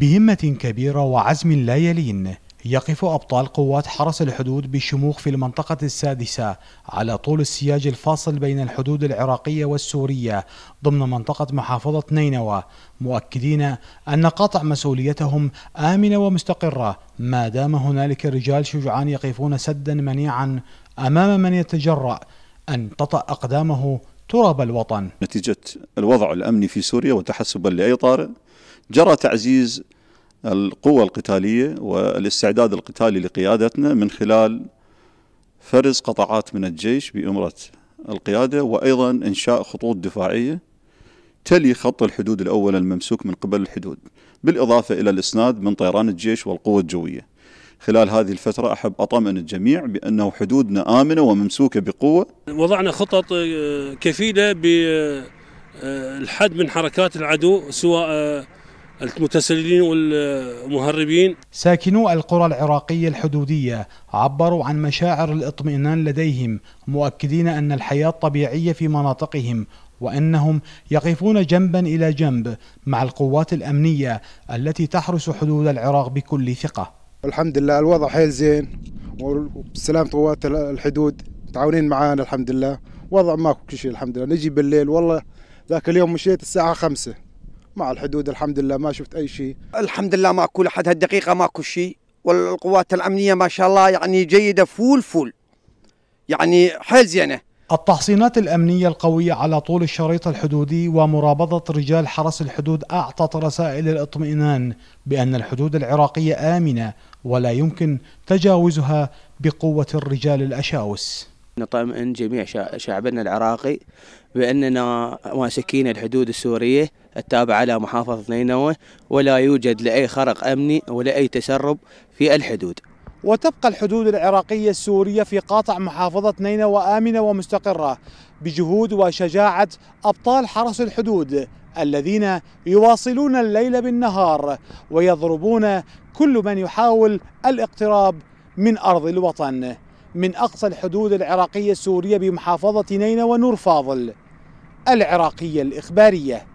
بهمة كبيرة وعزم لا يلين يقف أبطال قوات حرس الحدود بالشموخ في المنطقة السادسة على طول السياج الفاصل بين الحدود العراقية والسورية ضمن منطقة محافظة نينوى مؤكدين أن قطع مسؤوليتهم آمنة ومستقرة ما دام هنالك رجال شجعان يقفون سدا منيعا أمام من يتجرأ أن تطأ أقدامه تراب الوطن نتيجة الوضع الأمني في سوريا وتحسبا لأي طارئ جرى تعزيز القوة القتالية والاستعداد القتالي لقيادتنا من خلال فرز قطعات من الجيش بأمرة القيادة وأيضا إنشاء خطوط دفاعية تلي خط الحدود الأول الممسوك من قبل الحدود بالإضافة إلى الإسناد من طيران الجيش والقوة الجوية خلال هذه الفترة أحب أطمئن الجميع بأنه حدودنا آمنة وممسوكة بقوة وضعنا خطط آه، كفيلة بالحد آه، من حركات العدو سواء آه، المتسللين والمهربين ساكنو القرى العراقية الحدودية عبروا عن مشاعر الاطمئنان لديهم مؤكدين أن الحياة طبيعية في مناطقهم وأنهم يقفون جنبا إلى جنب مع القوات الأمنية التي تحرس حدود العراق بكل ثقة الحمد لله الوضع حيل زين وسلام قوات الحدود متعاونين معانا الحمد لله وضع ماكو كل شيء الحمد لله نجي بالليل والله ذاك اليوم مشيت الساعة خمسة مع الحدود الحمد لله ما شفت اي شيء الحمد لله ماكو لحد هالدقيقه ماكو شيء والقوات الامنيه ما شاء الله يعني جيده فول فول يعني حيل زينه التحصينات الأمنية القوية على طول الشريط الحدودي ومرابطة رجال حرس الحدود أعطت رسائل الاطمئنان بأن الحدود العراقية آمنة ولا يمكن تجاوزها بقوة الرجال الأشاوس نطمئن جميع شعبنا العراقي بأننا ماسكين الحدود السورية التابعة لمحافظة نينوى ولا يوجد لأي خرق أمني ولا أي تسرب في الحدود وتبقى الحدود العراقية السورية في قاطع محافظة نينوى آمنة ومستقرة بجهود وشجاعة أبطال حرس الحدود الذين يواصلون الليل بالنهار ويضربون كل من يحاول الاقتراب من أرض الوطن من أقصى الحدود العراقية السورية بمحافظة نينوى نور فاضل العراقية الإخبارية